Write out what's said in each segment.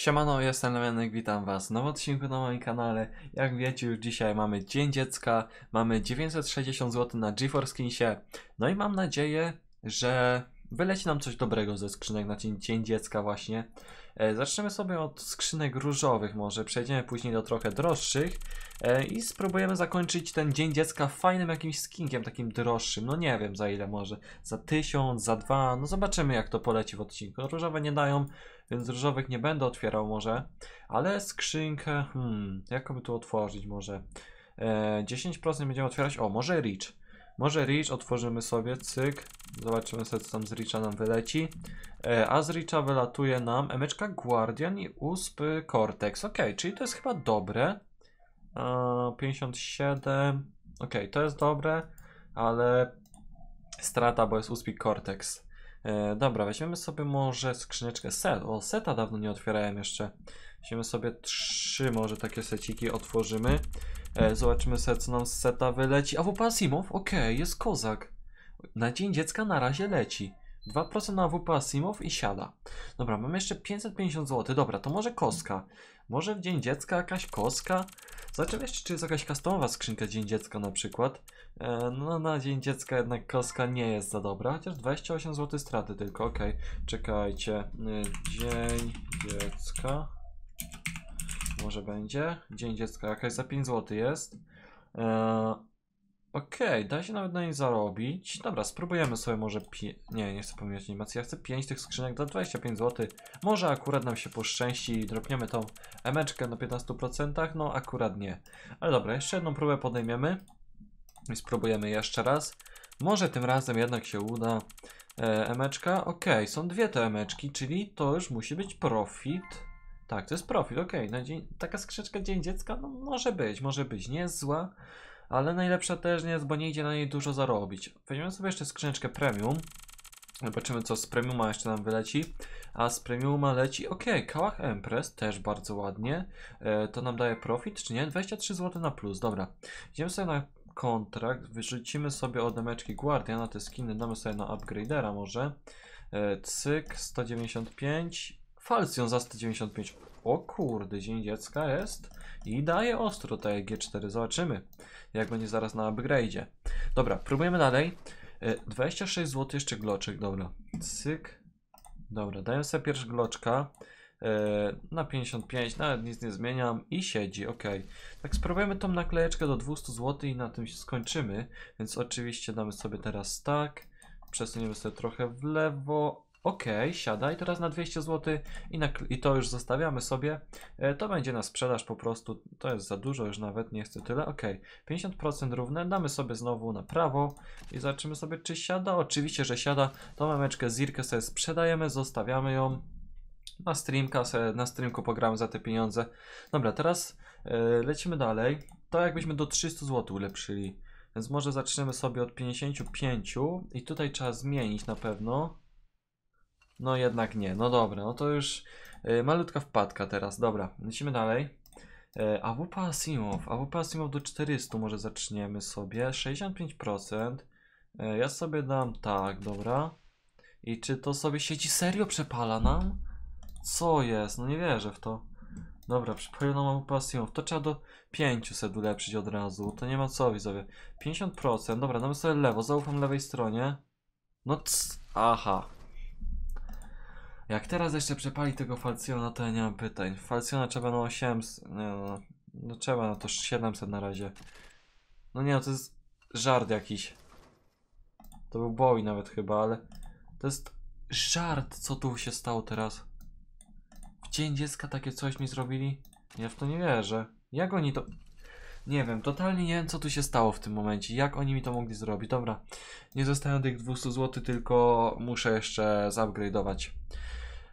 Siemano, jestem Lewianek, witam was w nowym odcinku na moim kanale. Jak wiecie już dzisiaj mamy Dzień Dziecka, mamy 960 zł na GeForce Kinsie. No i mam nadzieję, że wyleci nam coś dobrego ze skrzynek na Dzień, dzień Dziecka właśnie. E, zaczniemy sobie od skrzynek różowych może, przejdziemy później do trochę droższych e, i spróbujemy zakończyć ten Dzień Dziecka fajnym jakimś skinkiem, takim droższym, no nie wiem za ile może, za tysiąc, za dwa, no zobaczymy jak to poleci w odcinku. Różowe nie dają więc różowych nie będę otwierał może. Ale skrzynkę, hmm, jakoby tu otworzyć może? E, 10% będziemy otwierać, o może Rich. Może Rich otworzymy sobie, cyk. Zobaczymy sobie co tam z Richa nam wyleci. E, a z Richa wylatuje nam emeczka Guardian i USP Cortex. Ok, czyli to jest chyba dobre. E, 57. Ok, to jest dobre, ale strata, bo jest USP Cortex. E, dobra, weźmiemy sobie może skrzyneczkę set. O, seta dawno nie otwierałem jeszcze. Weźmiemy sobie trzy może takie seciki, otworzymy. E, zobaczymy sobie, co nam z seta wyleci. A WP Asimow? Okej, okay, jest kozak. Na dzień dziecka na razie leci. 2% na WP Asimow i siada. Dobra, mam jeszcze 550 zł. Dobra, to może koska. Może w dzień dziecka jakaś koska. Zobaczymy jeszcze, czy jest jakaś customowa skrzynka Dzień Dziecka na przykład. E, no na Dzień Dziecka jednak koska nie jest za dobra, chociaż 28 zł straty tylko, ok. Czekajcie, y, Dzień Dziecka, może będzie? Dzień Dziecka jakaś za 5 zł jest. E, Okej, okay, da się nawet na niej zarobić. Dobra, spróbujemy sobie może Nie, nie chcę pomijać animacji. Ja chcę 5 tych skrzynek za 25 zł. Może akurat nam się poszczęści i dropniemy tą emeczkę na 15%. No akurat nie. Ale dobra, jeszcze jedną próbę podejmiemy. I spróbujemy jeszcze raz. Może tym razem jednak się uda. E, emeczka. Okej, okay, są dwie te emeczki, czyli to już musi być profit. Tak, to jest profit, okej. Okay. No, dzień... Taka skrzeczka Dzień Dziecka, no może być, może być. Nie jest zła ale najlepsza też nie jest, bo nie idzie na niej dużo zarobić. Weźmiemy sobie jeszcze skrzyneczkę premium. Zobaczymy co z premiuma jeszcze nam wyleci. A z premiuma leci, ok, Kałach Empress, też bardzo ładnie. E, to nam daje profit, czy nie? 23 zł na plus, dobra. Idziemy sobie na kontrakt, wyrzucimy sobie od emeczki Guardiana te skiny, damy sobie na upgradera może. E, cyk, 195. Falcjon za 195. O kurde, dzień dziecka jest. I daje ostro te G4. Zobaczymy, jak będzie zaraz na upgrade'zie. Dobra, próbujemy dalej. 26 e, zł jeszcze gloczek, dobra. Cyk. Dobra, daję sobie pierwszy gloczka. E, na 55, nawet nic nie zmieniam i siedzi, ok. Tak spróbujemy tą naklejeczkę do 200 zł i na tym się skończymy. Więc oczywiście damy sobie teraz tak. Przesuniemy sobie trochę w lewo, OK, siadaj, teraz na 200 zł i, na, i to już zostawiamy sobie. E, to będzie na sprzedaż po prostu, to jest za dużo, już nawet nie chcę tyle. OK, 50% równe, damy sobie znowu na prawo i zobaczymy sobie, czy siada. Oczywiście, że siada. Tą memeczkę Zirkę sobie sprzedajemy, zostawiamy ją. Na streamka sobie, na streamku pogramy za te pieniądze. Dobra, teraz e, lecimy dalej. To jakbyśmy do 300 zł ulepszyli. Więc może zaczniemy sobie od 55 i tutaj trzeba zmienić na pewno. No jednak nie, no dobra, no to już y, malutka wpadka teraz, dobra, lecimy dalej. Yy, e, AWP Asimov, AWP Asimov do 400 może zaczniemy sobie, 65%. Yy, e, ja sobie dam tak, dobra. I czy to sobie sieci serio przepala nam? Co jest? No nie wierzę w to. Dobra, nam mam pasjonów. To trzeba do 500 ulepszyć od razu. To nie ma co, widzowie. 50%. Dobra, damy sobie lewo. Zaufam lewej stronie. No c... Aha. Jak teraz jeszcze przepali tego Falciona, to ja nie mam pytań. Falciona trzeba na 800, nie no, no trzeba na no to 700 na razie. No nie no, to jest żart jakiś. To był boi nawet chyba, ale to jest żart, co tu się stało teraz. W Dzień Dziecka takie coś mi zrobili? Ja w to nie wierzę. Jak oni to... Nie wiem, totalnie nie wiem, co tu się stało w tym momencie. Jak oni mi to mogli zrobić? Dobra, nie zostają tych 200 zł, tylko muszę jeszcze zupgrade'ować.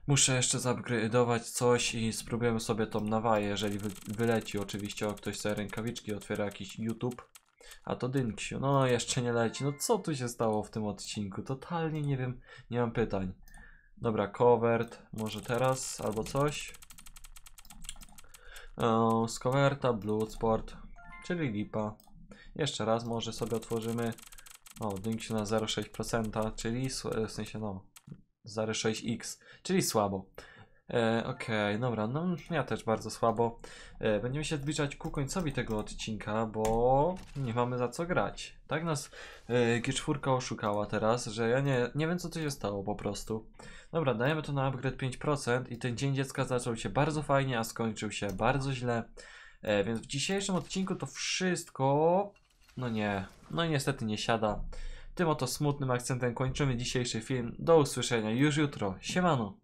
Muszę jeszcze zaupgrade'ować coś i spróbujemy sobie tą nawaję, jeżeli wyleci oczywiście, o ktoś sobie rękawiczki otwiera jakiś YouTube. A to Dynksiu, no jeszcze nie leci, no co tu się stało w tym odcinku, totalnie nie wiem, nie mam pytań. Dobra, covert, może teraz, albo coś. O, e, z coverta Bloodsport, czyli lipa. Jeszcze raz może sobie otworzymy, o, Dynksiu na 0,6%, czyli e, w sensie no, 0,6x, czyli słabo. E, Okej, okay, dobra, no ja też bardzo słabo. E, będziemy się zbliżać ku końcowi tego odcinka, bo nie mamy za co grać. Tak nas e, G4 oszukała teraz, że ja nie, nie wiem co to się stało po prostu. Dobra, dajemy to na upgrade 5% i ten Dzień Dziecka zaczął się bardzo fajnie, a skończył się bardzo źle. E, więc w dzisiejszym odcinku to wszystko... No nie, no niestety nie siada. Tym oto smutnym akcentem kończymy dzisiejszy film. Do usłyszenia już jutro. Siemano!